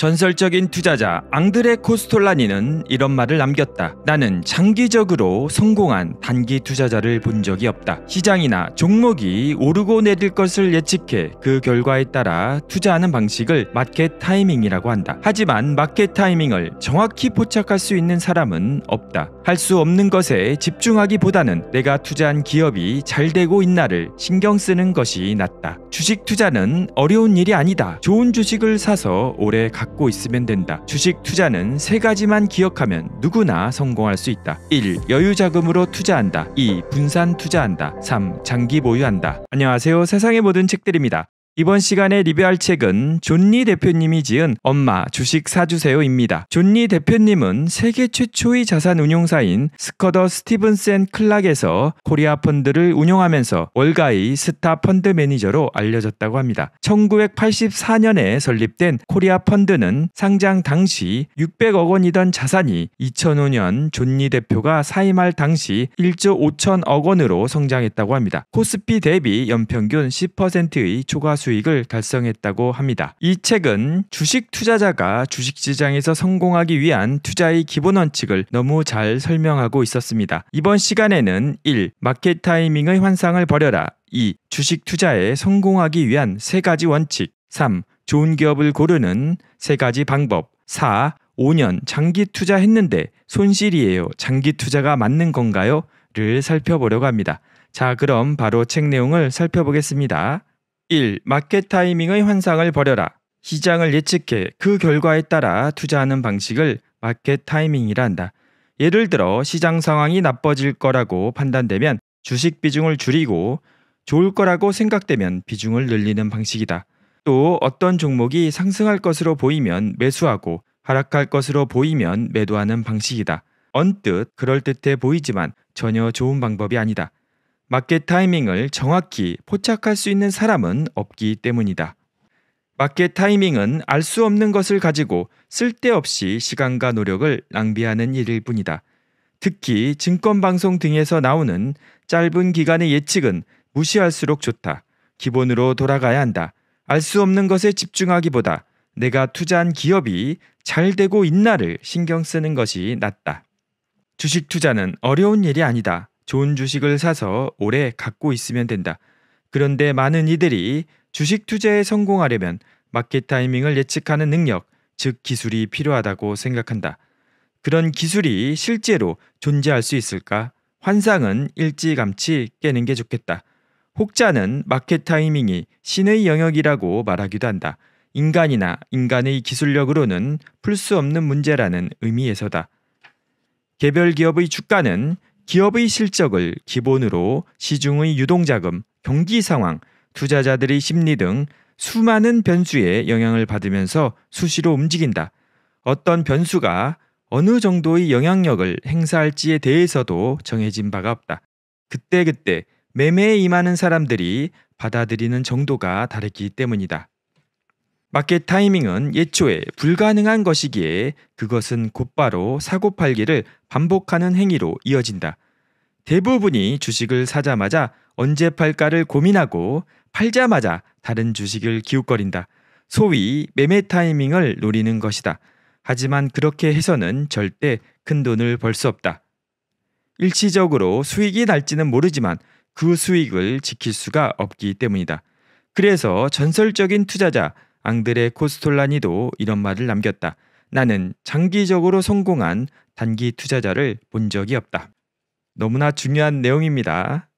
전설적인 투자자 앙드레 코스톨라니는 이런 말을 남겼다. 나는 장기적으로 성공한 단기 투자자를 본 적이 없다. 시장이나 종목이 오르고 내릴 것을 예측해 그 결과에 따라 투자하는 방식을 마켓 타이밍이라고 한다. 하지만 마켓 타이밍을 정확히 포착할 수 있는 사람은 없다. 할 수 없는 것에 집중하기보다는 내가 투자한 기업이 잘 되고 있나를 신경 쓰는 것이 낫다. 주식 투자는 어려운 일이 아니다. 좋은 주식을 사서 오래 가 갖고 있으면 된다. 주식 투자는 세 가지만 기억하면 누구나 성공할 수 있다. 1. 여유 자금으로 투자한다. 2. 분산 투자한다. 3. 장기 보유한다. 안녕하세요. 세상의 모든 책들입니다. 이번 시간에 리뷰할 책은 존니 대표님이 지은 엄마 주식 사주세요입니다. 존니 대표님은 세계 최초의 자산 운용사인 스커더 스티븐센 클락에서 코리아 펀드를 운용하면서 월가의 스타 펀드 매니저로 알려졌다고 합니다. 1984년에 설립된 코리아 펀드는 상장 당시 600억 원이던 자산이 2005년 존니 대표가 사임할 당시 1조 5천억 원으로 성장했다고 합니다. 코스피 대비 연평균 10%의 초과 수익 수익을 달성했다고 합니다. 이 책은 주식 투자자가 주식 시장에서 성공하기 위한 투자의 기본 원칙을 너무 잘 설명하고 있었습니다. 이번 시간에는 1. 마켓 타이밍의 환상을 버려라. 2. 주식 투자에 성공하기 위한 세 가지 원칙. 3. 좋은 기업을 고르는 세 가지 방법. 4. 5년 장기 투자했는데 손실이에요. 장기 투자가 맞는 건가요? 를 살펴보려고 합니다. 자, 그럼 바로 책 내용을 살펴보겠습니다. 1. 마켓 타이밍의 환상을 버려라. 시장을 예측해 그 결과에 따라 투자하는 방식을 마켓 타이밍이라 한다. 예를 들어 시장 상황이 나빠질 거라고 판단되면 주식 비중을 줄이고 좋을 거라고 생각되면 비중을 늘리는 방식이다. 또 어떤 종목이 상승할 것으로 보이면 매수하고 하락할 것으로 보이면 매도하는 방식이다. 언뜻 그럴듯해 보이지만 전혀 좋은 방법이 아니다. 마켓 타이밍을 정확히 포착할 수 있는 사람은 없기 때문이다. 마켓 타이밍은 알 수 없는 것을 가지고 쓸데없이 시간과 노력을 낭비하는 일일 뿐이다. 특히 증권방송 등에서 나오는 짧은 기간의 예측은 무시할수록 좋다. 기본으로 돌아가야 한다. 알 수 없는 것에 집중하기보다 내가 투자한 기업이 잘 되고 있나를 신경 쓰는 것이 낫다. 주식 투자는 어려운 일이 아니다. 좋은 주식을 사서 오래 갖고 있으면 된다. 그런데 많은 이들이 주식 투자에 성공하려면 마켓 타이밍을 예측하는 능력, 즉 기술이 필요하다고 생각한다. 그런 기술이 실제로 존재할 수 있을까? 환상은 일찌감치 깨는 게 좋겠다. 혹자는 마켓 타이밍이 신의 영역이라고 말하기도 한다. 인간이나 인간의 기술력으로는 풀 수 없는 문제라는 의미에서다. 개별 기업의 주가는 기업의 실적을 기본으로 시중의 유동자금, 경기 상황, 투자자들의 심리 등 수많은 변수에 영향을 받으면서 수시로 움직인다. 어떤 변수가 어느 정도의 영향력을 행사할지에 대해서도 정해진 바가 없다. 그때그때 매매에 임하는 사람들이 받아들이는 정도가 다르기 때문이다. 마켓 타이밍은 예초에 불가능한 것이기에 그것은 곧바로 사고팔기를 반복하는 행위로 이어진다. 대부분이 주식을 사자마자 언제 팔까를 고민하고 팔자마자 다른 주식을 기웃거린다. 소위 매매 타이밍을 노리는 것이다. 하지만 그렇게 해서는 절대 큰 돈을 벌 수 없다. 일시적으로 수익이 날지는 모르지만 그 수익을 지킬 수가 없기 때문이다. 그래서 전설적인 투자자 앙드레 코스톨라니도 이런 말을 남겼다. 나는 장기적으로 성공한 단기 투자자를 본 적이 없다. 너무나 중요한 내용입니다.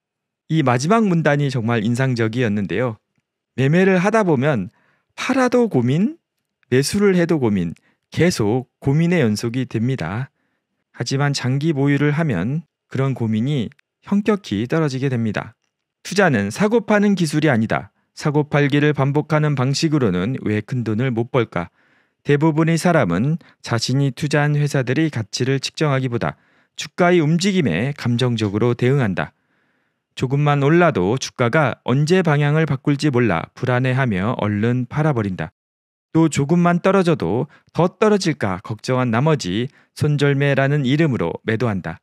이 마지막 문단이 정말 인상적이었는데요. 매매를 하다 보면 팔아도 고민, 매수를 해도 고민, 계속 고민의 연속이 됩니다. 하지만 장기 보유를 하면 그런 고민이 현격히 떨어지게 됩니다. 투자는 사고 파는 기술이 아니다. 사고팔기를 반복하는 방식으로는 왜 큰돈을 못 벌까? 대부분의 사람은 자신이 투자한 회사들이 가치를 측정하기보다 주가의 움직임에 감정적으로 대응한다. 조금만 올라도 주가가 언제 방향을 바꿀지 몰라 불안해하며 얼른 팔아버린다. 또 조금만 떨어져도 더 떨어질까 걱정한 나머지 손절매라는 이름으로 매도한다.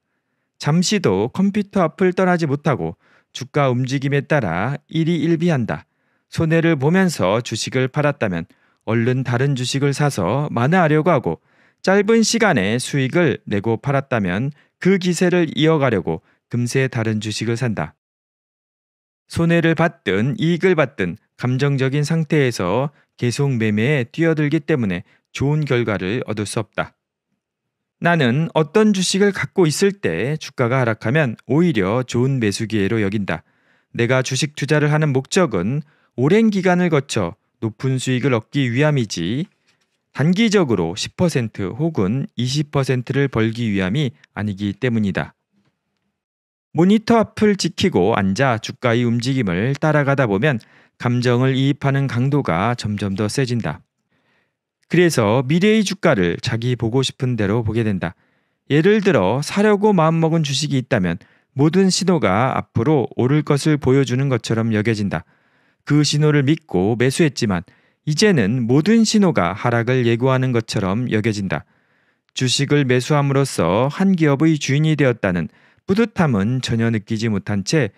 잠시도 컴퓨터 앞을 떠나지 못하고 주가 움직임에 따라 일이 일비한다. 손해를 보면서 주식을 팔았다면 얼른 다른 주식을 사서 만회하려고 하고 짧은 시간에 수익을 내고 팔았다면 그 기세를 이어가려고 금세 다른 주식을 산다. 손해를 받든 이익을 받든 감정적인 상태에서 계속 매매에 뛰어들기 때문에 좋은 결과를 얻을 수 없다. 나는 어떤 주식을 갖고 있을 때 주가가 하락하면 오히려 좋은 매수 기회로 여긴다. 내가 주식 투자를 하는 목적은 오랜 기간을 거쳐 높은 수익을 얻기 위함이지 단기적으로 10% 혹은 20%를 벌기 위함이 아니기 때문이다. 모니터 앞을 지키고 앉아 주가의 움직임을 따라가다 보면 감정을 이입하는 강도가 점점 더 세진다. 그래서 미래의 주가를 자기 보고 싶은 대로 보게 된다. 예를 들어 사려고 마음먹은 주식이 있다면 모든 신호가 앞으로 오를 것을 보여주는 것처럼 여겨진다. 그 신호를 믿고 매수했지만 이제는 모든 신호가 하락을 예고하는 것처럼 여겨진다. 주식을 매수함으로써 한 기업의 주인이 되었다는 뿌듯함은 전혀 느끼지 못한 채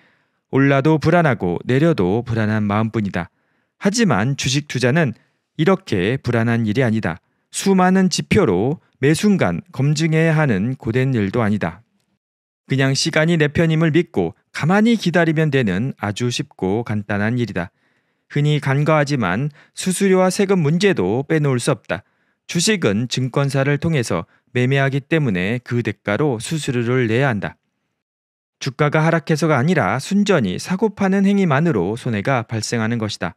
올라도 불안하고 내려도 불안한 마음뿐이다. 하지만 주식 투자는 이렇게 불안한 일이 아니다. 수많은 지표로 매 순간 검증해야 하는 고된 일도 아니다. 그냥 시간이 내 편임을 믿고 가만히 기다리면 되는 아주 쉽고 간단한 일이다. 흔히 간과하지만 수수료와 세금 문제도 빼놓을 수 없다. 주식은 증권사를 통해서 매매하기 때문에 그 대가로 수수료를 내야 한다. 주가가 하락해서가 아니라 순전히 사고 파는 행위만으로 손해가 발생하는 것이다.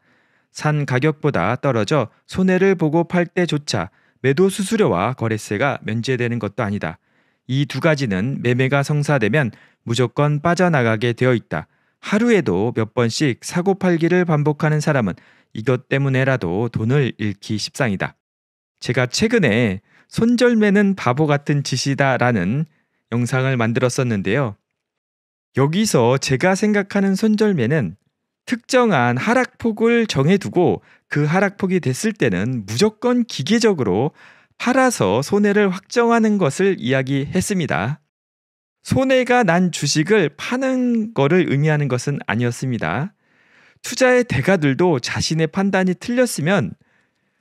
산 가격보다 떨어져 손해를 보고 팔 때조차 매도 수수료와 거래세가 면제되는 것도 아니다. 이두 가지는 매매가 성사되면 무조건 빠져나가게 되어 있다. 하루에도 몇 번씩 사고팔기를 반복하는 사람은 이것 때문에라도 돈을 잃기 십상이다. 제가 최근에 손절매는 바보 같은 짓이다라는 영상을 만들었었는데요. 여기서 제가 생각하는 손절매는 특정한 하락폭을 정해두고 그 하락폭이 됐을 때는 무조건 기계적으로 팔아서 손해를 확정하는 것을 이야기했습니다. 손해가 난 주식을 파는 것을 의미하는 것은 아니었습니다. 투자의 대가들도 자신의 판단이 틀렸으면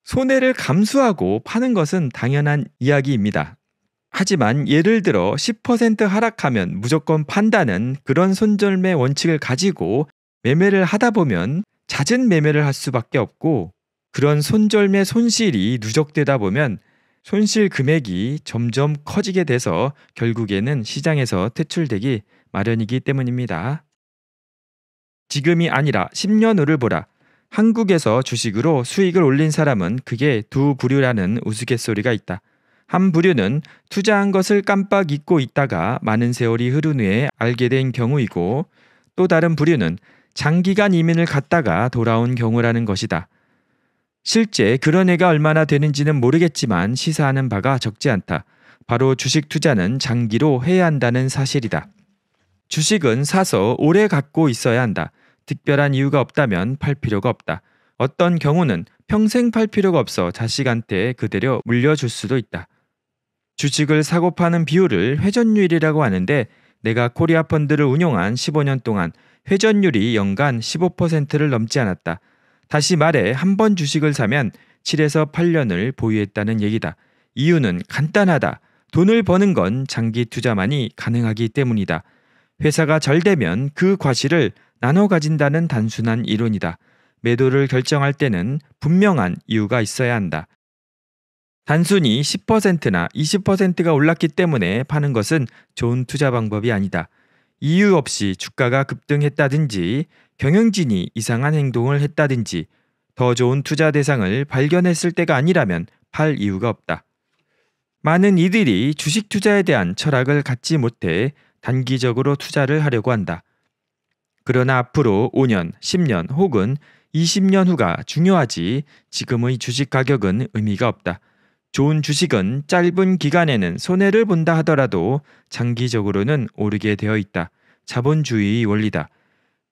손해를 감수하고 파는 것은 당연한 이야기입니다. 하지만 예를 들어 10% 하락하면 무조건 판다는 그런 손절매 원칙을 가지고 매매를 하다 보면 잦은 매매를 할 수밖에 없고 그런 손절매 손실이 누적되다 보면 손실 금액이 점점 커지게 돼서 결국에는 시장에서 퇴출되기 마련이기 때문입니다. 지금이 아니라 10년 후를 보라. 한국에서 주식으로 수익을 올린 사람은 그게 두 부류라는 우스갯소리가 있다. 한 부류는 투자한 것을 깜빡 잊고 있다가 많은 세월이 흐른 후에 알게 된 경우이고 또 다른 부류는 장기간 이민을 갔다가 돌아온 경우라는 것이다. 실제 그런 애가 얼마나 되는지는 모르겠지만 시사하는 바가 적지 않다. 바로 주식 투자는 장기로 해야 한다는 사실이다. 주식은 사서 오래 갖고 있어야 한다. 특별한 이유가 없다면 팔 필요가 없다. 어떤 경우는 평생 팔 필요가 없어 자식한테 그대로 물려줄 수도 있다. 주식을 사고 파는 비율을 회전율이라고 하는데 내가 코리아 펀드를 운용한 15년 동안 회전율이 연간 15%를 넘지 않았다. 다시 말해 한 번 주식을 사면 7에서 8년을 보유했다는 얘기다. 이유는 간단하다. 돈을 버는 건 장기 투자만이 가능하기 때문이다. 회사가 잘 되면 그 과실을 나눠 가진다는 단순한 이론이다. 매도를 결정할 때는 분명한 이유가 있어야 한다. 단순히 10%나 20%가 올랐기 때문에 파는 것은 좋은 투자 방법이 아니다. 이유 없이 주가가 급등했다든지 경영진이 이상한 행동을 했다든지 더 좋은 투자 대상을 발견했을 때가 아니라면 팔 이유가 없다. 많은 이들이 주식 투자에 대한 철학을 갖지 못해 단기적으로 투자를 하려고 한다. 그러나 앞으로 5년, 10년 혹은 20년 후가 중요하지 지금의 주식 가격은 의미가 없다. 좋은 주식은 짧은 기간에는 손해를 본다 하더라도 장기적으로는 오르게 되어 있다. 자본주의 원리다.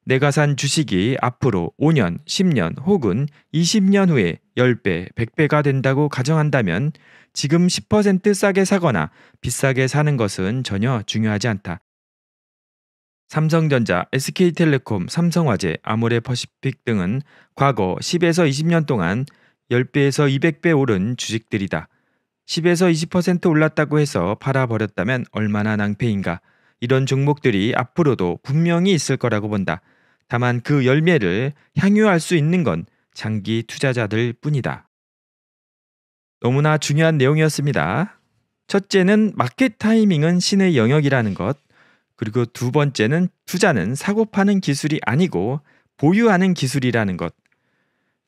내가 산 주식이 앞으로 5년, 10년 혹은 20년 후에 10배, 100배가 된다고 가정한다면 지금 10% 싸게 사거나 비싸게 사는 것은 전혀 중요하지 않다. 삼성전자, SK텔레콤, 삼성화재, 아모레퍼시픽 등은 과거 10에서 20년 동안 10배에서 200배 오른 주식들이다. 10에서 20% 올랐다고 해서 팔아버렸다면 얼마나 낭패인가. 이런 종목들이 앞으로도 분명히 있을 거라고 본다. 다만 그 열매를 향유할 수 있는 건 장기 투자자들 뿐이다. 너무나 중요한 내용이었습니다. 첫째는 마켓 타이밍은 신의 영역이라는 것. 그리고 두 번째는 투자는 사고 파는 기술이 아니고 보유하는 기술이라는 것.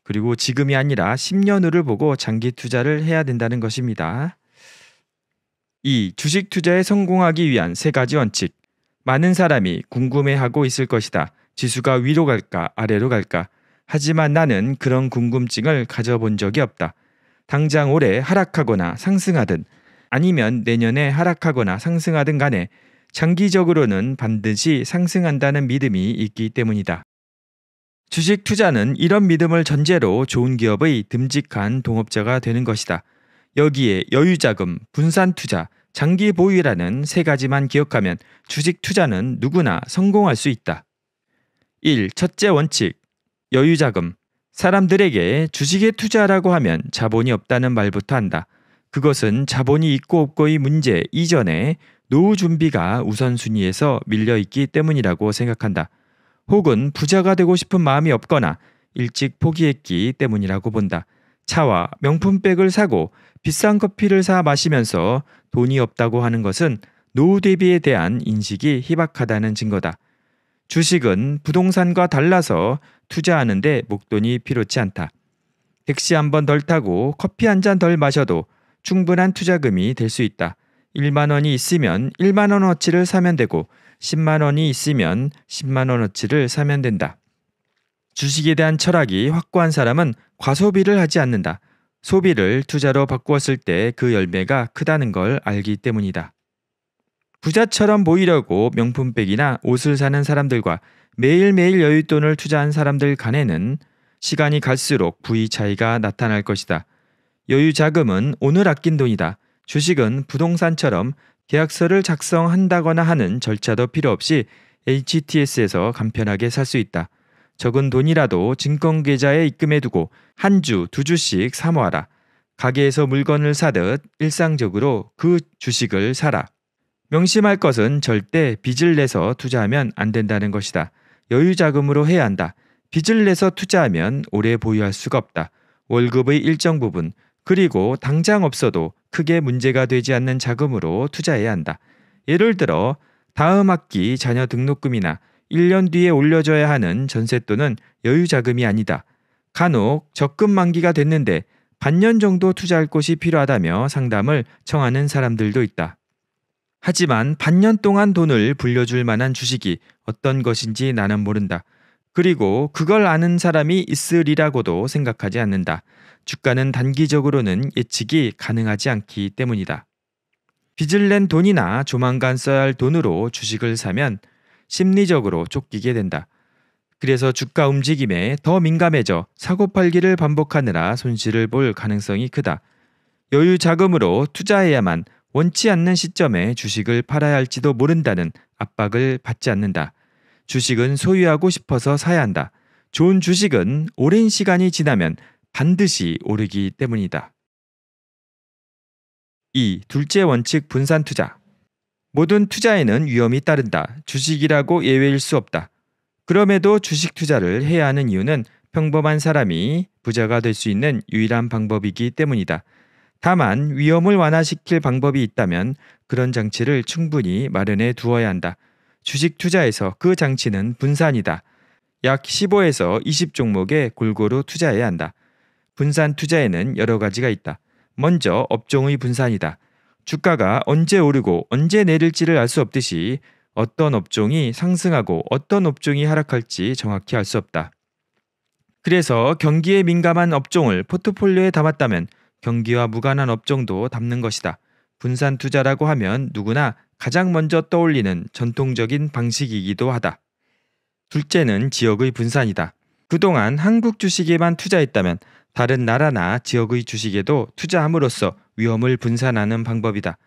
그리고 지금이 아니라 10년 후를 보고 장기 투자를 해야 된다는 것입니다. 2. 주식 투자에 성공하기 위한 세 가지 원칙. 많은 사람이 궁금해하고 있을 것이다. 지수가 위로 갈까 아래로 갈까. 하지만 나는 그런 궁금증을 가져본 적이 없다. 당장 올해 하락하거나 상승하든 아니면 내년에 하락하거나 상승하든 간에 장기적으로는 반드시 상승한다는 믿음이 있기 때문이다. 주식 투자는 이런 믿음을 전제로 좋은 기업의 듬직한 동업자가 되는 것이다. 여기에 여유자금, 분산 투자, 장기 보유라는 세 가지만 기억하면 주식 투자는 누구나 성공할 수 있다. 1. 첫째 원칙. 여유자금. 사람들에게 주식에 투자라고 하면 자본이 없다는 말부터 한다. 그것은 자본이 있고 없고의 문제 이전에 노후 준비가 우선순위에서 밀려 있기 때문이라고 생각한다. 혹은 부자가 되고 싶은 마음이 없거나 일찍 포기했기 때문이라고 본다. 차와 명품백을 사고 비싼 커피를 사 마시면서 돈이 없다고 하는 것은 노후 대비에 대한 인식이 희박하다는 증거다. 주식은 부동산과 달라서 투자하는데 목돈이 필요치 않다. 택시 한 번 덜 타고 커피 한 잔 덜 마셔도 충분한 투자금이 될 수 있다. 1만 원이 있으면 1만 원어치를 사면 되고 10만 원이 있으면 10만 원어치를 사면 된다. 주식에 대한 철학이 확고한 사람은 과소비를 하지 않는다. 소비를 투자로 바꾸었을 때 그 열매가 크다는 걸 알기 때문이다. 부자처럼 보이려고 명품백이나 옷을 사는 사람들과 매일매일 여윳돈을 투자한 사람들 간에는 시간이 갈수록 부의 차이가 나타날 것이다. 여유 자금은 오늘 아낀 돈이다. 주식은 부동산처럼 계약서를 작성한다거나 하는 절차도 필요 없이 HTS에서 간편하게 살 수 있다. 적은 돈이라도 증권 계좌에 입금해 두고 한 주, 두 주씩 사모하라. 가게에서 물건을 사듯 일상적으로 그 주식을 사라. 명심할 것은 절대 빚을 내서 투자하면 안 된다는 것이다. 여유 자금으로 해야 한다. 빚을 내서 투자하면 오래 보유할 수가 없다. 월급의 일정 부분, 그리고 당장 없어도 크게 문제가 되지 않는 자금으로 투자해야 한다. 예를 들어 다음 학기 자녀 등록금이나 1년 뒤에 올려줘야 하는 전세 또는 여유 자금이 아니다. 간혹 적금 만기가 됐는데 반년 정도 투자할 곳이 필요하다며 상담을 청하는 사람들도 있다. 하지만 반년 동안 돈을 불려줄 만한 주식이 어떤 것인지 나는 모른다. 그리고 그걸 아는 사람이 있으리라고도 생각하지 않는다. 주가는 단기적으로는 예측이 가능하지 않기 때문이다. 빚을 낸 돈이나 조만간 써야 할 돈으로 주식을 사면 심리적으로 쫓기게 된다. 그래서 주가 움직임에 더 민감해져 사고팔기를 반복하느라 손실을 볼 가능성이 크다. 여유 자금으로 투자해야만 원치 않는 시점에 주식을 팔아야 할지도 모른다는 압박을 받지 않는다. 주식은 소유하고 싶어서 사야 한다. 좋은 주식은 오랜 시간이 지나면 반드시 오르기 때문이다. 2. 둘째 원칙 분산 투자. 모든 투자에는 위험이 따른다. 주식이라고 예외일 수 없다. 그럼에도 주식 투자를 해야 하는 이유는 평범한 사람이 부자가 될 수 있는 유일한 방법이기 때문이다. 다만 위험을 완화시킬 방법이 있다면 그런 장치를 충분히 마련해 두어야 한다. 주식 투자에서 그 장치는 분산이다. 약 15에서 20 종목에 골고루 투자해야 한다. 분산 투자에는 여러 가지가 있다. 먼저 업종의 분산이다. 주가가 언제 오르고 언제 내릴지를 알 수 없듯이 어떤 업종이 상승하고 어떤 업종이 하락할지 정확히 알 수 없다. 그래서 경기에 민감한 업종을 포트폴리오에 담았다면 경기와 무관한 업종도 담는 것이다. 분산 투자라고 하면 누구나 가장 먼저 떠올리는 전통적인 방식이기도 하다. 둘째는 지역의 분산이다. 그동안 한국 주식에만 투자했다면 다른 나라나 지역의 주식에도 투자함으로써 위험을 분산하는 방법이다.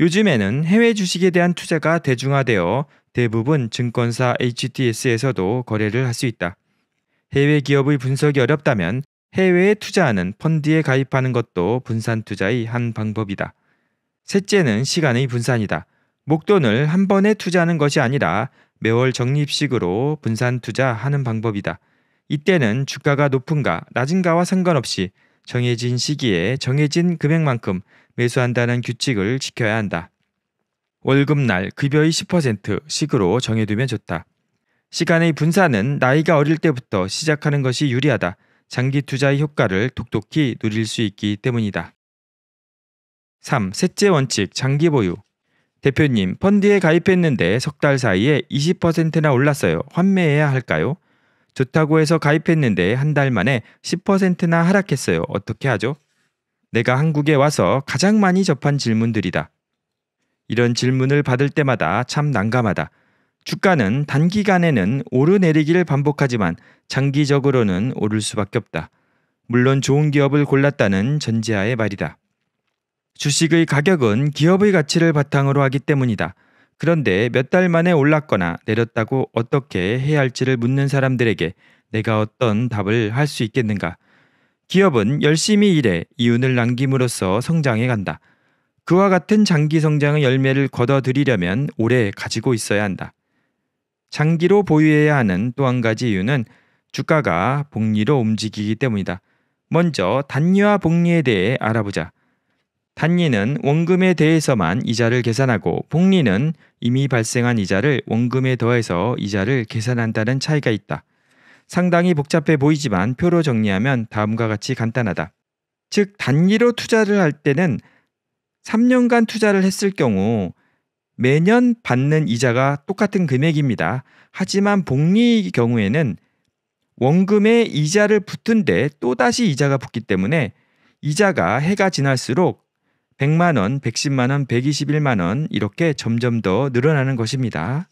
요즘에는 해외 주식에 대한 투자가 대중화되어 대부분 증권사 HTS에서도 거래를 할 수 있다. 해외 기업의 분석이 어렵다면 해외에 투자하는 펀드에 가입하는 것도 분산 투자의 한 방법이다. 셋째는 시간의 분산이다. 목돈을 한 번에 투자하는 것이 아니라 매월 적립식으로 분산 투자하는 방법이다. 이때는 주가가 높은가 낮은가와 상관없이 정해진 시기에 정해진 금액만큼 매수한다는 규칙을 지켜야 한다. 월급날 급여의 10%씩으로 정해두면 좋다. 시간의 분산은 나이가 어릴 때부터 시작하는 것이 유리하다. 장기 투자의 효과를 독똑히 누릴 수 있기 때문이다. 3. 셋째 원칙 장기 보유. 대표님, 펀드에 가입했는데 석 달 사이에 20%나 올랐어요. 환매해야 할까요? 좋다고 해서 가입했는데 한 달 만에 10%나 하락했어요. 어떻게 하죠? 내가 한국에 와서 가장 많이 접한 질문들이다. 이런 질문을 받을 때마다 참 난감하다. 주가는 단기간에는 오르내리기를 반복하지만 장기적으로는 오를 수밖에 없다. 물론 좋은 기업을 골랐다는 전제하에 말이다. 주식의 가격은 기업의 가치를 바탕으로 하기 때문이다. 그런데 몇 달 만에 올랐거나 내렸다고 어떻게 해야 할지를 묻는 사람들에게 내가 어떤 답을 할 수 있겠는가? 기업은 열심히 일해 이윤을 남김으로써 성장해 간다. 그와 같은 장기 성장의 열매를 거둬들이려면 오래 가지고 있어야 한다. 장기로 보유해야 하는 또 한 가지 이유는 주가가 복리로 움직이기 때문이다. 먼저 단리와 복리에 대해 알아보자. 단리는 원금에 대해서만 이자를 계산하고 복리는 이미 발생한 이자를 원금에 더해서 이자를 계산한다는 차이가 있다. 상당히 복잡해 보이지만 표로 정리하면 다음과 같이 간단하다. 즉 단기로 투자를 할 때는 3년간 투자를 했을 경우 매년 받는 이자가 똑같은 금액입니다. 하지만 복리의 경우에는 원금에 이자를 붙은데 또다시 이자가 붙기 때문에 이자가 해가 지날수록 100만 원, 110만 원, 121만 원 이렇게 점점 더 늘어나는 것입니다.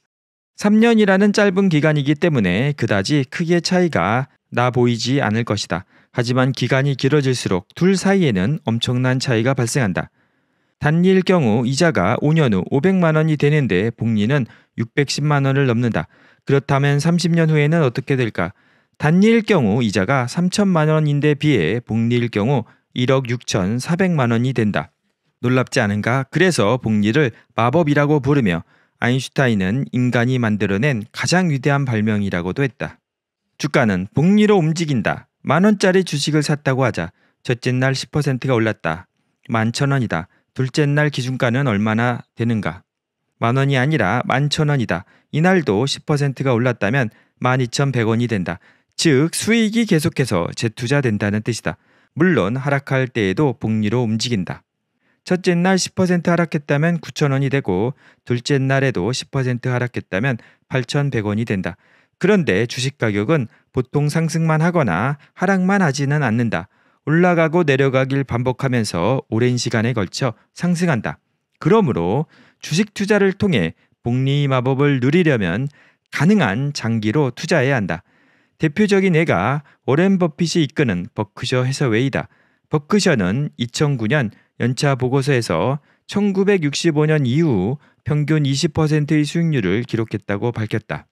3년이라는 짧은 기간이기 때문에 그다지 크게 차이가 나 보이지 않을 것이다. 하지만 기간이 길어질수록 둘 사이에는 엄청난 차이가 발생한다. 단일 경우 이자가 5년 후 500만 원이 되는데 복리는 610만 원을 넘는다. 그렇다면 30년 후에는 어떻게 될까? 단일 경우 이자가 3천만 원인데 비해 복리일 경우 1억 6천 4백만 원이 된다. 놀랍지 않은가? 그래서 복리를 마법이라고 부르며 아인슈타인은 인간이 만들어낸 가장 위대한 발명이라고도 했다. 주가는 복리로 움직인다. 만 원짜리 주식을 샀다고 하자 첫째 날 10%가 올랐다. 만천 원이다. 둘째 날 기준가는 얼마나 되는가? 만 원이 아니라 만천 원이다. 이날도 10%가 올랐다면 12,100원이 된다. 즉 수익이 계속해서 재투자된다는 뜻이다. 물론 하락할 때에도 복리로 움직인다. 첫째 날 10% 하락했다면 9,000원이 되고 둘째 날에도 10% 하락했다면 8,100원이 된다. 그런데 주식 가격은 보통 상승만 하거나 하락만 하지는 않는다. 올라가고 내려가길 반복하면서 오랜 시간에 걸쳐 상승한다. 그러므로 주식 투자를 통해 복리 마법을 누리려면 가능한 장기로 투자해야 한다. 대표적인 예가 오렌 버핏이 이끄는 버크셔 해서웨이다 버크셔는 2009년 연차 보고서에서 1965년 이후 평균 20%의 수익률을 기록했다고 밝혔다.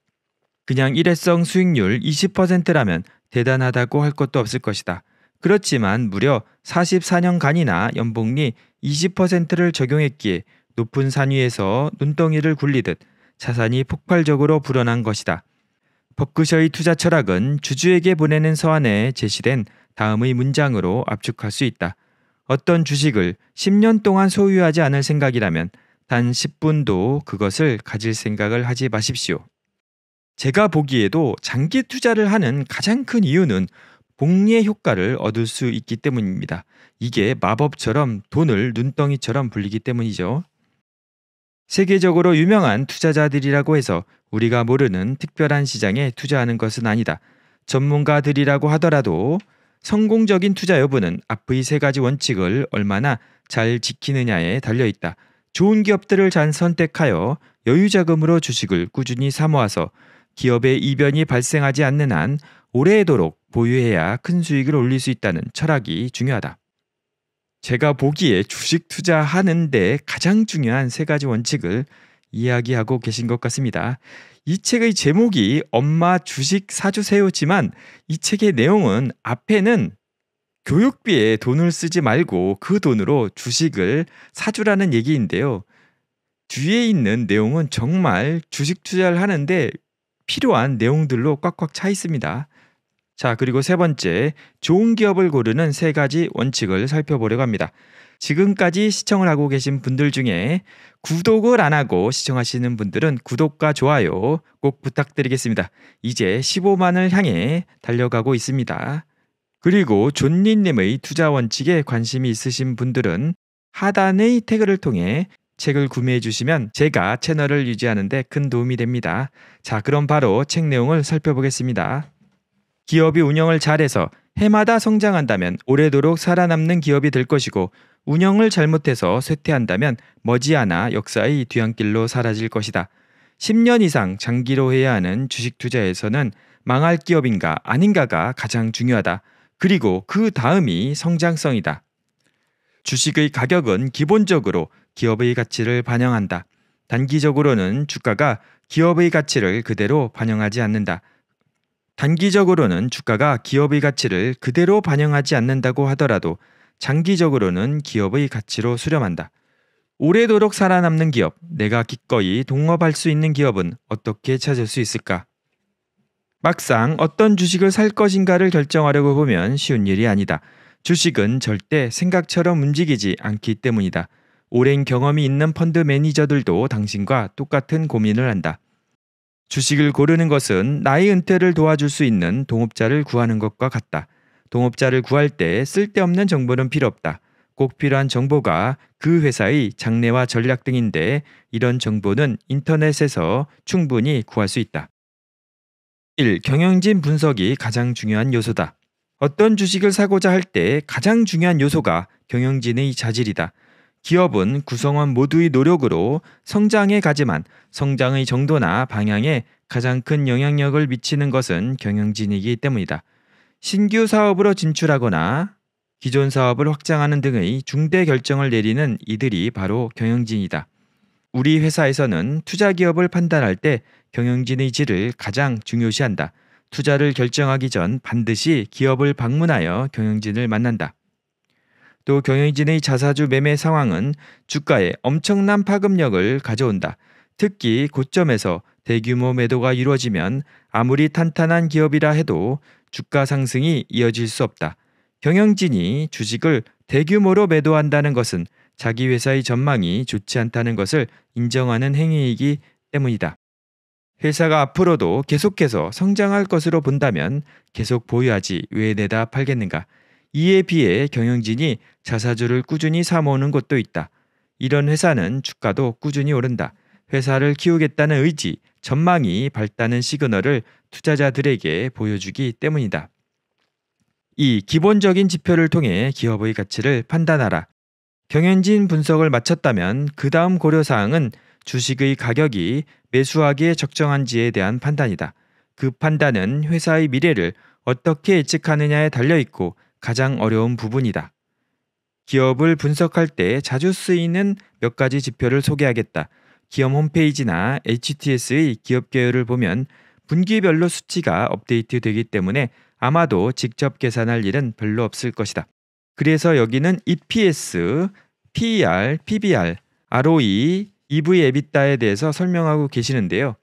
그냥 일회성 수익률 20%라면 대단하다고 할 것도 없을 것이다. 그렇지만 무려 44년간이나 연봉리 20%를 적용했기에 높은 산 위에서 눈덩이를 굴리듯 자산이 폭발적으로 불어난 것이다. 버크셔의 투자 철학은 주주에게 보내는 서한에 제시된 다음의 문장으로 압축할 수 있다. 어떤 주식을 10년 동안 소유하지 않을 생각이라면 단 10분도 그것을 가질 생각을 하지 마십시오. 제가 보기에도 장기 투자를 하는 가장 큰 이유는 복리의 효과를 얻을 수 있기 때문입니다. 이게 마법처럼 돈을 눈덩이처럼 불리기 때문이죠. 세계적으로 유명한 투자자들이라고 해서 우리가 모르는 특별한 시장에 투자하는 것은 아니다. 전문가들이라고 하더라도 성공적인 투자 여부는 앞의 세 가지 원칙을 얼마나 잘 지키느냐에 달려 있다. 좋은 기업들을 잘 선택하여 여유 자금으로 주식을 꾸준히 사모아서 기업의 이변이 발생하지 않는 한 오래도록 보유해야 큰 수익을 올릴 수 있다는 철학이 중요하다. 제가 보기에 주식 투자하는데 가장 중요한 세 가지 원칙을 이야기하고 계신 것 같습니다. 이 책의 제목이 엄마 주식 사주세요지만 이 책의 내용은 앞에는 교육비에 돈을 쓰지 말고 그 돈으로 주식을 사주라는 얘기인데요. 뒤에 있는 내용은 정말 주식 투자를 하는데 필요한 내용들로 꽉꽉 차 있습니다. 자, 그리고 세 번째, 좋은 기업을 고르는 세 가지 원칙을 살펴보려고 합니다. 지금까지 시청을 하고 계신 분들 중에 구독을 안 하고 시청하시는 분들은 구독과 좋아요 꼭 부탁드리겠습니다. 이제 15만을 향해 달려가고 있습니다. 그리고 존니님의 투자 원칙에 관심이 있으신 분들은 하단의 태그를 통해 책을 구매해 주시면 제가 채널을 유지하는데 큰 도움이 됩니다. 자, 그럼 바로 책 내용을 살펴보겠습니다. 기업이 운영을 잘해서 해마다 성장한다면 오래도록 살아남는 기업이 될 것이고 운영을 잘못해서 쇠퇴한다면 머지않아 역사의 뒤안길로 사라질 것이다. 10년 이상 장기로 해야 하는 주식 투자에서는 망할 기업인가 아닌가가 가장 중요하다. 그리고 그 다음이 성장성이다. 주식의 가격은 기본적으로 기업의 가치를 반영한다. 단기적으로는 주가가 기업의 가치를 그대로 반영하지 않는다. 단기적으로는 주가가 기업의 가치를 그대로 반영하지 않는다고 하더라도 장기적으로는 기업의 가치로 수렴한다. 오래도록 살아남는 기업, 내가 기꺼이 동업할 수 있는 기업은 어떻게 찾을 수 있을까? 막상 어떤 주식을 살 것인가를 결정하려고 보면 쉬운 일이 아니다. 주식은 절대 생각처럼 움직이지 않기 때문이다. 오랜 경험이 있는 펀드 매니저들도 당신과 똑같은 고민을 한다. 주식을 고르는 것은 나의 은퇴를 도와줄 수 있는 동업자를 구하는 것과 같다. 동업자를 구할 때 쓸데없는 정보는 필요 없다. 꼭 필요한 정보가 그 회사의 장래와 전략 등인데 이런 정보는 인터넷에서 충분히 구할 수 있다. 1. 경영진 분석이 가장 중요한 요소다. 어떤 주식을 사고자 할 때 가장 중요한 요소가 경영진의 자질이다. 기업은 구성원 모두의 노력으로 성장해 가지만 성장의 정도나 방향에 가장 큰 영향력을 미치는 것은 경영진이기 때문이다. 신규 사업으로 진출하거나 기존 사업을 확장하는 등의 중대 결정을 내리는 이들이 바로 경영진이다. 우리 회사에서는 투자 기업을 판단할 때 경영진의 질을 가장 중요시한다. 투자를 결정하기 전 반드시 기업을 방문하여 경영진을 만난다. 또 경영진의 자사주 매매 상황은 주가에 엄청난 파급력을 가져온다. 특히 고점에서 대규모 매도가 이루어지면 아무리 탄탄한 기업이라 해도 주가 상승이 이어질 수 없다. 경영진이 주식을 대규모로 매도한다는 것은 자기 회사의 전망이 좋지 않다는 것을 인정하는 행위이기 때문이다. 회사가 앞으로도 계속해서 성장할 것으로 본다면 계속 보유하지 왜 내다 팔겠는가? 이에 비해 경영진이 자사주를 꾸준히 사모으는 곳도 있다. 이런 회사는 주가도 꾸준히 오른다. 회사를 키우겠다는 의지, 전망이 밝다는 시그널을 투자자들에게 보여주기 때문이다. 이 기본적인 지표를 통해 기업의 가치를 판단하라. 경연진 분석을 마쳤다면 그 다음 고려사항은 주식의 가격이 매수하기에 적정한지에 대한 판단이다. 그 판단은 회사의 미래를 어떻게 예측하느냐에 달려있고 가장 어려운 부분이다. 기업을 분석할 때 자주 쓰이는 몇 가지 지표를 소개하겠다. 기업 홈페이지나 HTS의 기업 계열을 보면 분기별로 수치가 업데이트 되기 때문에 아마도 직접 계산할 일은 별로 없을 것이다. 그래서 여기는 EPS, PER, PBR, ROE, EV 에비타에 대해서 설명하고 계시는데요.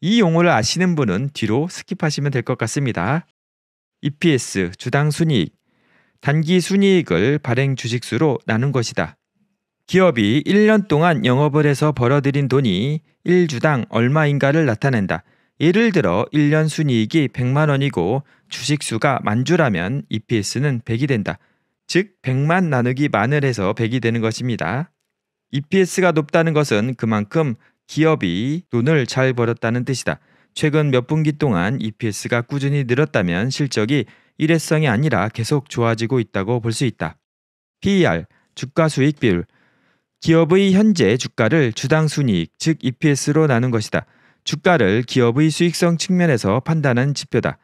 이 용어를 아시는 분은 뒤로 스킵하시면 될 것 같습니다. EPS 주당 순이익 단기 순이익을 발행 주식수로 나눈 것이다. 기업이 1년 동안 영업을 해서 벌어들인 돈이 1주당 얼마인가를 나타낸다. 예를 들어 1년 순이익이 100만 원이고 주식수가 만주라면 EPS는 100이 된다. 즉 100만 나누기 만을 해서 100이 되는 것입니다. EPS가 높다는 것은 그만큼 기업이 돈을 잘 벌었다는 뜻이다. 최근 몇 분기 동안 EPS가 꾸준히 늘었다면 실적이 일회성이 아니라 계속 좋아지고 있다고 볼 수 있다. PER, 주가 수익 비율, 기업의 현재 주가를 주당 순이익 즉 EPS로 나눈 것이다. 주가를 기업의 수익성 측면에서 판단한 지표다.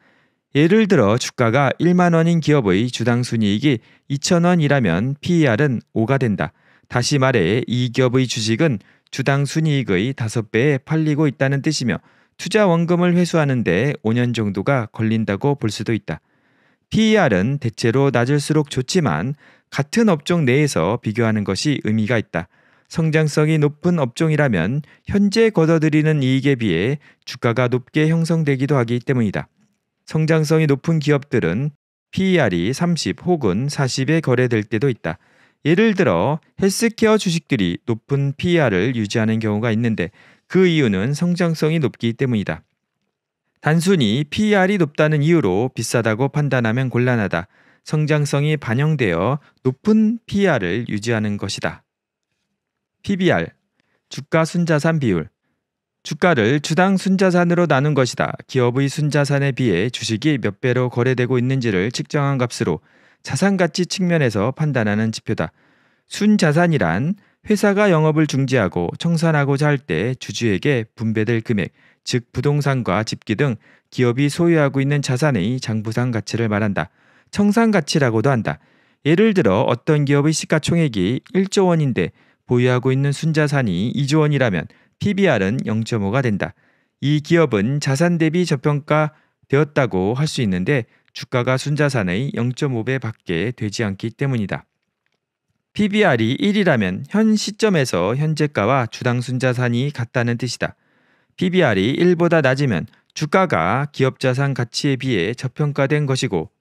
예를 들어 주가가 1만 원인 기업의 주당 순이익이 2천 원이라면 PER은 5가 된다. 다시 말해 이 기업의 주식은 주당 순이익의 5배에 팔리고 있다는 뜻이며 투자 원금을 회수하는 데 5년 정도가 걸린다고 볼 수도 있다. PER은 대체로 낮을수록 좋지만 같은 업종 내에서 비교하는 것이 의미가 있다. 성장성이 높은 업종이라면 현재 거둬들이는 이익에 비해 주가가 높게 형성되기도 하기 때문이다. 성장성이 높은 기업들은 PER이 30 혹은 40에 거래될 때도 있다. 예를 들어 헬스케어 주식들이 높은 PER을 유지하는 경우가 있는데 그 이유는 성장성이 높기 때문이다. 단순히 PER이 높다는 이유로 비싸다고 판단하면 곤란하다. 성장성이 반영되어 높은 p r 을 유지하는 것이다. PBR 주가 순자산 비율 주가를 주당 순자산으로 나눈 것이다. 기업의 순자산에 비해 주식이 몇 배로 거래되고 있는지를 측정한 값으로 자산 가치 측면에서 판단하는 지표다. 순자산이란 회사가 영업을 중지하고 청산하고자 할 때 주주에게 분배될 금액, 즉 부동산과 집기 등 기업이 소유하고 있는 자산의 장부상 가치를 말한다. 청산 가치라고도 한다. 예를 들어 어떤 기업의 시가총액이 1조 원인데 보유하고 있는 순자산이 2조 원이라면 PBR은 0.5가 된다. 이 기업은 자산 대비 저평가 되었다고 할 수 있는데 주가가 순자산의 0.5배밖에 되지 않기 때문이다. PBR이 1이라면 현 시점에서 현재가와 주당 순자산이 같다는 뜻이다. PBR이 1보다 낮으면 주가가 기업 자산 가치에 비해 저평가된 것이고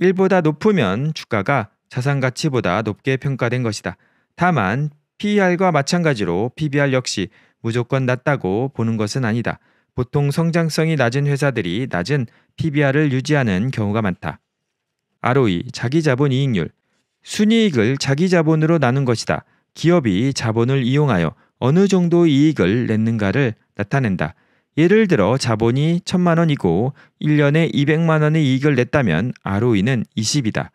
1보다 높으면 주가가 자산 가치보다 높게 평가된 것이다. 다만 PER과 마찬가지로 PBR 역시 무조건 낮다고 보는 것은 아니다. 보통 성장성이 낮은 회사들이 낮은 PBR을 유지하는 경우가 많다. ROE, 자기자본 이익률. 순이익을 자기자본으로 나눈 것이다. 기업이 자본을 이용하여 어느 정도 이익을 냈는가를 나타낸다. 예를 들어 자본이 천만 원이고 1년에 200만 원의 이익을 냈다면 ROE는 20이다.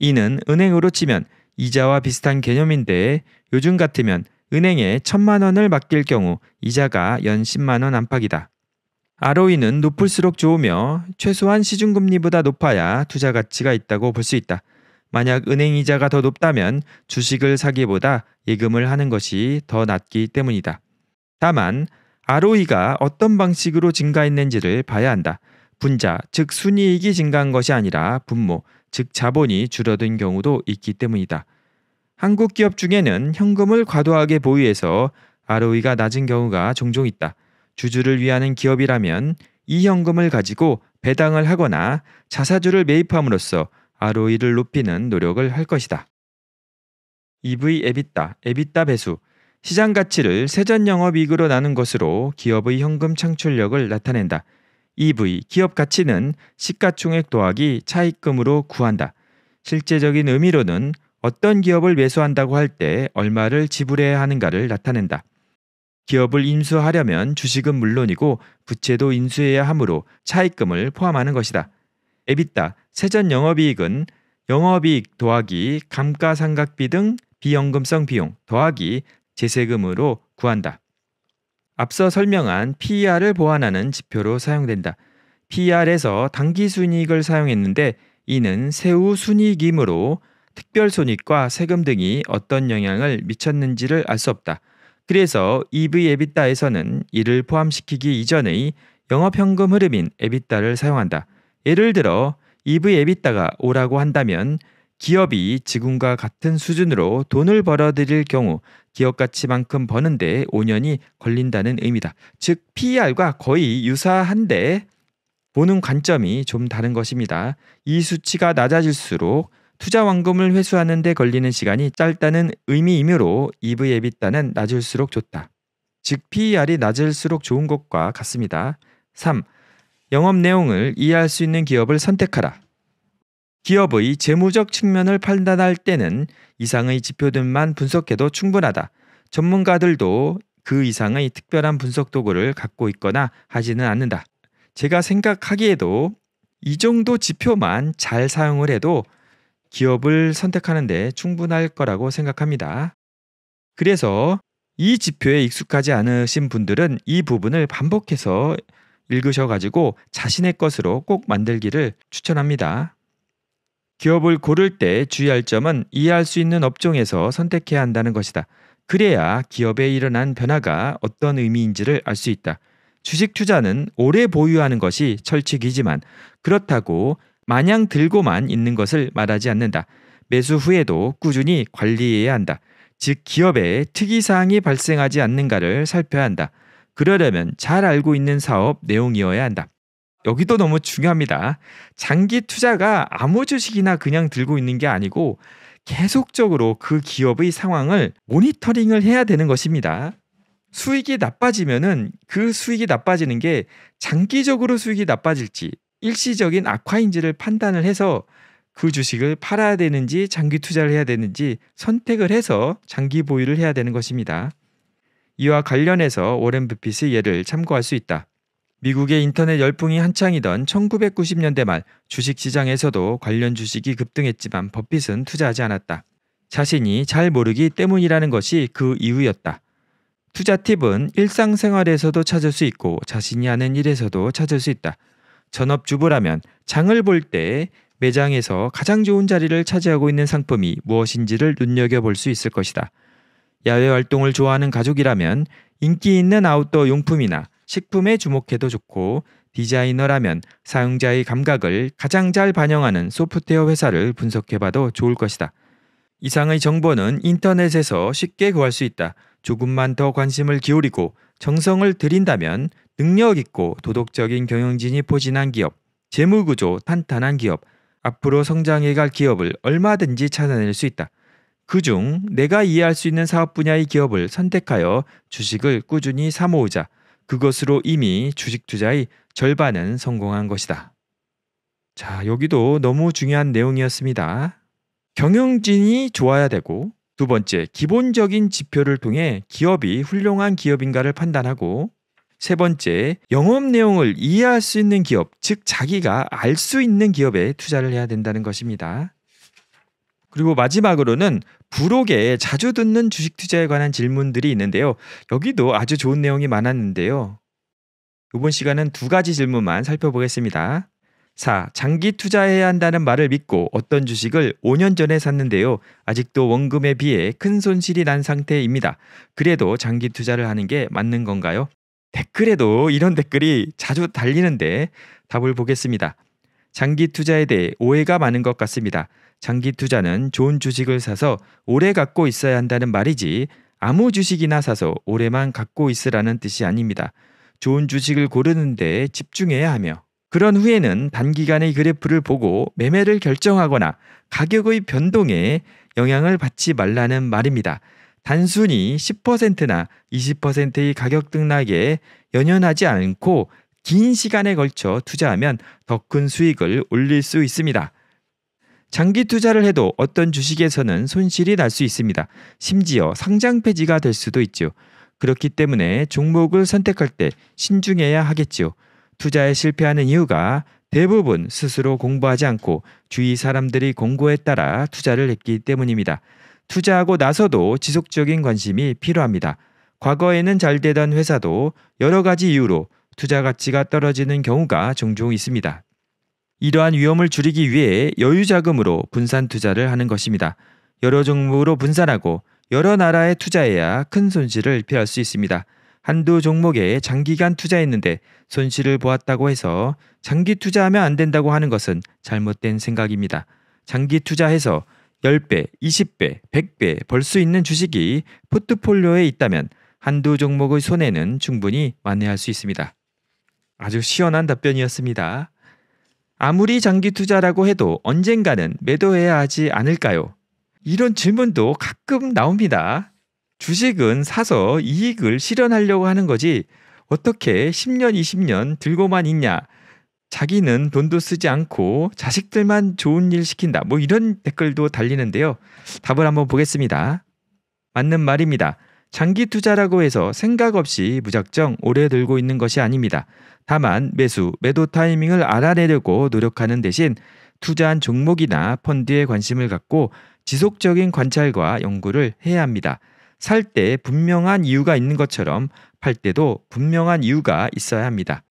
이는 은행으로 치면 이자와 비슷한 개념인데 요즘 같으면 은행에 천만 원을 맡길 경우 이자가 연 10만 원 안팎이다. ROE는 높을수록 좋으며 최소한 시중금리보다 높아야 투자 가치가 있다고 볼 수 있다. 만약 은행 이자가 더 높다면 주식을 사기보다 예금을 하는 것이 더 낫기 때문이다. 다만 ROE가 어떤 방식으로 증가했는지를 봐야 한다. 분자, 즉 순이익이 증가한 것이 아니라 분모, 즉 자본이 줄어든 경우도 있기 때문이다. 한국 기업 중에는 현금을 과도하게 보유해서 ROE가 낮은 경우가 종종 있다. 주주를 위하는 기업이라면 이 현금을 가지고 배당을 하거나 자사주를 매입함으로써 ROE를 높이는 노력을 할 것이다. EV 에비타, 에비타 배수, 시장 가치를 세전 영업이익으로 나눈 것으로 기업의 현금 창출력을 나타낸다. EV 기업 가치는 시가총액 더하기 차익금으로 구한다. 실제적인 의미로는 어떤 기업을 매수한다고 할 때 얼마를 지불해야 하는가를 나타낸다. 기업을 인수하려면 주식은 물론이고 부채도 인수해야 하므로 차익금을 포함하는 것이다. 에비타 세전 영업이익은 영업이익 더하기 감가상각비 등 비연금성 비용 더하기 제세금으로 구한다. 앞서 설명한 PER을 보완하는 지표로 사용된다. PR에서 당기 순이익을 사용했는데 이는 세후 순이익이므로 특별 손익과 세금 등이 어떤 영향을 미쳤는지를 알 수 없다. 그래서 EV 에비타에서는 이를 포함시키기 이전의 영업현금 흐름인 e 에비 a 를 사용한다. 예를 들어 EV 에비타가 오라고 한다면 기업이 지금과 같은 수준으로 돈을 벌어들일 경우 기업 가치만큼 버는 데 5년이 걸린다는 의미다. 즉 PER과 거의 유사한데 보는 관점이 좀 다른 것입니다. 이 수치가 낮아질수록 투자 원금을 회수하는 데 걸리는 시간이 짧다는 의미이므로 EV 에비따는 낮을수록 좋다. 즉 PER이 낮을수록 좋은 것과 같습니다. 3. 영업 내용을 이해할 수 있는 기업을 선택하라. 기업의 재무적 측면을 판단할 때는 이상의 지표들만 분석해도 충분하다. 전문가들도 그 이상의 특별한 분석 도구를 갖고 있거나 하지는 않는다. 제가 생각하기에도 이 정도 지표만 잘 사용을 해도 기업을 선택하는데 충분할 거라고 생각합니다. 그래서 이 지표에 익숙하지 않으신 분들은 이 부분을 반복해서 읽으셔가지고 자신의 것으로 꼭 만들기를 추천합니다. 기업을 고를 때 주의할 점은 이해할 수 있는 업종에서 선택해야 한다는 것이다. 그래야 기업에 일어난 변화가 어떤 의미인지를 알 수 있다. 주식 투자는 오래 보유하는 것이 철칙이지만 그렇다고 마냥 들고만 있는 것을 말하지 않는다. 매수 후에도 꾸준히 관리해야 한다. 즉 기업의 특이사항이 발생하지 않는가를 살펴야 한다. 그러려면 잘 알고 있는 사업 내용이어야 한다. 여기도 너무 중요합니다. 장기 투자가 아무 주식이나 그냥 들고 있는 게 아니고 계속적으로 그 기업의 상황을 모니터링을 해야 되는 것입니다. 수익이 나빠지면은 그 수익이 나빠지는 게 장기적으로 수익이 나빠질지 일시적인 악화인지를 판단을 해서 그 주식을 팔아야 되는지 장기 투자를 해야 되는지 선택을 해서 장기 보유를 해야 되는 것입니다. 이와 관련해서 워렌 부핏의 예를 참고할 수 있다. 미국의 인터넷 열풍이 한창이던 1990년대 말 주식시장에서도 관련 주식이 급등했지만 버핏은 투자하지 않았다. 자신이 잘 모르기 때문이라는 것이 그 이유였다. 투자 팁은 일상생활에서도 찾을 수 있고 자신이 하는 일에서도 찾을 수 있다. 전업주부라면 장을 볼 때 매장에서 가장 좋은 자리를 차지하고 있는 상품이 무엇인지를 눈여겨볼 수 있을 것이다. 야외 활동을 좋아하는 가족이라면 인기 있는 아웃도어 용품이나 식품에 주목해도 좋고 디자이너라면 사용자의 감각을 가장 잘 반영하는 소프트웨어 회사를 분석해봐도 좋을 것이다. 이상의 정보는 인터넷에서 쉽게 구할 수 있다. 조금만 더 관심을 기울이고 정성을 들인다면 능력 있고 도덕적인 경영진이 포진한 기업, 재무구조 탄탄한 기업, 앞으로 성장해갈 기업을 얼마든지 찾아낼 수 있다. 그 중 내가 이해할 수 있는 사업 분야의 기업을 선택하여 주식을 꾸준히 사모으자. 그것으로 이미 주식 투자의 절반은 성공한 것이다. 자, 여기도 너무 중요한 내용이었습니다. 경영진이 좋아야 되고, 두 번째, 기본적인 지표를 통해 기업이 훌륭한 기업인가를 판단하고, 세 번째, 영업 내용을 이해할 수 있는 기업, 즉 자기가 알 수 있는 기업에 투자를 해야 된다는 것입니다. 그리고 마지막으로는 부록에 자주 듣는 주식 투자에 관한 질문들이 있는데요. 여기도 아주 좋은 내용이 많았는데요. 이번 시간은 두 가지 질문만 살펴보겠습니다. 4. 장기 투자해야 한다는 말을 믿고 어떤 주식을 5년 전에 샀는데요. 아직도 원금에 비해 큰 손실이 난 상태입니다. 그래도 장기 투자를 하는 게 맞는 건가요? 댓글에도 이런 댓글이 자주 달리는데 답을 보겠습니다. 장기 투자에 대해 오해가 많은 것 같습니다. 장기 투자는 좋은 주식을 사서 오래 갖고 있어야 한다는 말이지 아무 주식이나 사서 오래만 갖고 있으라는 뜻이 아닙니다. 좋은 주식을 고르는 데 집중해야 하며 그런 후에는 단기간의 그래프를 보고 매매를 결정하거나 가격의 변동에 영향을 받지 말라는 말입니다. 단순히 10%나 20%의 가격 등락에 연연하지 않고 긴 시간에 걸쳐 투자하면 더 큰 수익을 올릴 수 있습니다. 장기 투자를 해도 어떤 주식에서는 손실이 날 수 있습니다. 심지어 상장 폐지가 될 수도 있죠. 그렇기 때문에 종목을 선택할 때 신중해야 하겠지요. 투자에 실패하는 이유가 대부분 스스로 공부하지 않고 주위 사람들이 공고에 따라 투자를 했기 때문입니다. 투자하고 나서도 지속적인 관심이 필요합니다. 과거에는 잘 되던 회사도 여러 가지 이유로 투자 가치가 떨어지는 경우가 종종 있습니다. 이러한 위험을 줄이기 위해 여유 자금으로 분산 투자를 하는 것입니다. 여러 종목으로 분산하고 여러 나라에 투자해야 큰 손실을 피할 수 있습니다. 한두 종목에 장기간 투자했는데 손실을 보았다고 해서 장기 투자하면 안 된다고 하는 것은 잘못된 생각입니다. 장기 투자해서 10배, 20배, 100배 벌 수 있는 주식이 포트폴리오에 있다면 한두 종목의 손해는 충분히 만회할 수 있습니다. 아주 시원한 답변이었습니다. 아무리 장기 투자라고 해도 언젠가는 매도해야 하지 않을까요? 이런 질문도 가끔 나옵니다. 주식은 사서 이익을 실현하려고 하는 거지 어떻게 10년, 20년 들고만 있냐. 자기는 돈도 쓰지 않고 자식들만 좋은 일 시킨다. 뭐 이런 댓글도 달리는데요. 답을 한번 보겠습니다. 맞는 말입니다. 장기 투자라고 해서 생각 없이 무작정 오래 들고 있는 것이 아닙니다. 다만 매수, 매도 타이밍을 알아내려고 노력하는 대신 투자한 종목이나 펀드에 관심을 갖고 지속적인 관찰과 연구를 해야 합니다. 살 때 분명한 이유가 있는 것처럼 팔 때도 분명한 이유가 있어야 합니다.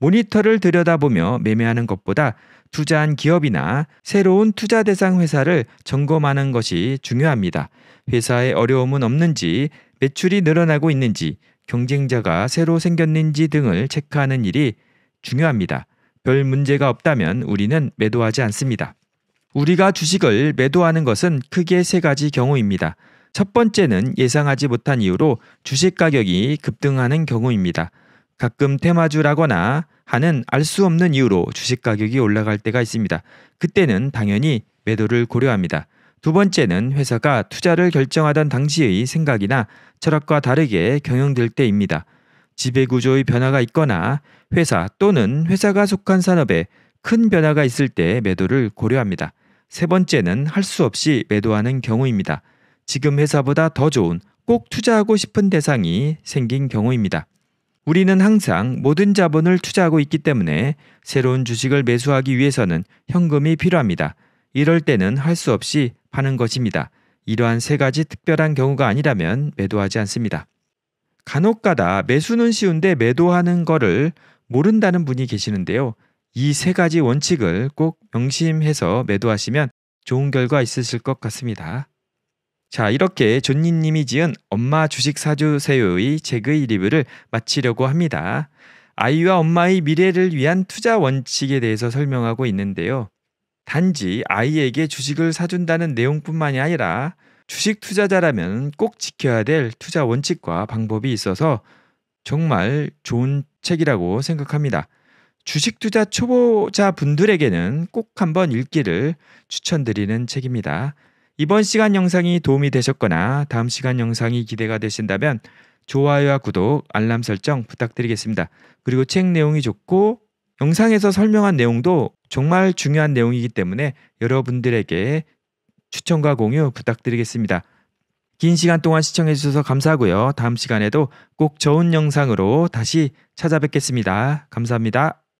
모니터를 들여다보며 매매하는 것보다 투자한 기업이나 새로운 투자 대상 회사를 점검하는 것이 중요합니다. 회사에 어려움은 없는지, 매출이 늘어나고 있는지, 경쟁자가 새로 생겼는지 등을 체크하는 일이 중요합니다. 별 문제가 없다면 우리는 매도하지 않습니다. 우리가 주식을 매도하는 것은 크게 세 가지 경우입니다. 첫 번째는 예상하지 못한 이유로 주식 가격이 급등하는 경우입니다. 가끔 테마주라거나 하는 알 수 없는 이유로 주식 가격이 올라갈 때가 있습니다. 그때는 당연히 매도를 고려합니다. 두 번째는 회사가 투자를 결정하던 당시의 생각이나 철학과 다르게 경영될 때입니다. 지배구조의 변화가 있거나 회사 또는 회사가 속한 산업에 큰 변화가 있을 때 매도를 고려합니다. 세 번째는 할 수 없이 매도하는 경우입니다. 지금 회사보다 더 좋은 꼭 투자하고 싶은 대상이 생긴 경우입니다. 우리는 항상 모든 자본을 투자하고 있기 때문에 새로운 주식을 매수하기 위해서는 현금이 필요합니다. 이럴 때는 할 수 없이 하는 것입니다. 이러한 세 가지 특별한 경우가 아니라면 매도하지 않습니다. 간혹가다 매수는 쉬운데 매도하는 거를 모른다는 분이 계시는데요. 이 세 가지 원칙을 꼭 명심해서 매도하시면 좋은 결과 있으실 것 같습니다. 자, 이렇게 존니님이 지은 엄마 주식 사주세요의 책의 리뷰를 마치려고 합니다. 아이와 엄마의 미래를 위한 투자 원칙에 대해서 설명하고 있는데요. 단지 아이에게 주식을 사준다는 내용뿐만이 아니라 주식 투자자라면 꼭 지켜야 될 투자 원칙과 방법이 있어서 정말 좋은 책이라고 생각합니다. 주식 투자 초보자 분들에게는 꼭 한번 읽기를 추천드리는 책입니다. 이번 시간 영상이 도움이 되셨거나 다음 시간 영상이 기대가 되신다면 좋아요와 구독, 알람 설정 부탁드리겠습니다. 그리고 책 내용이 좋고 영상에서 설명한 내용도 정말 중요한 내용이기 때문에 여러분들에게 추천과 공유 부탁드리겠습니다. 긴 시간 동안 시청해주셔서 감사하고요. 다음 시간에도 꼭 좋은 영상으로 다시 찾아뵙겠습니다. 감사합니다.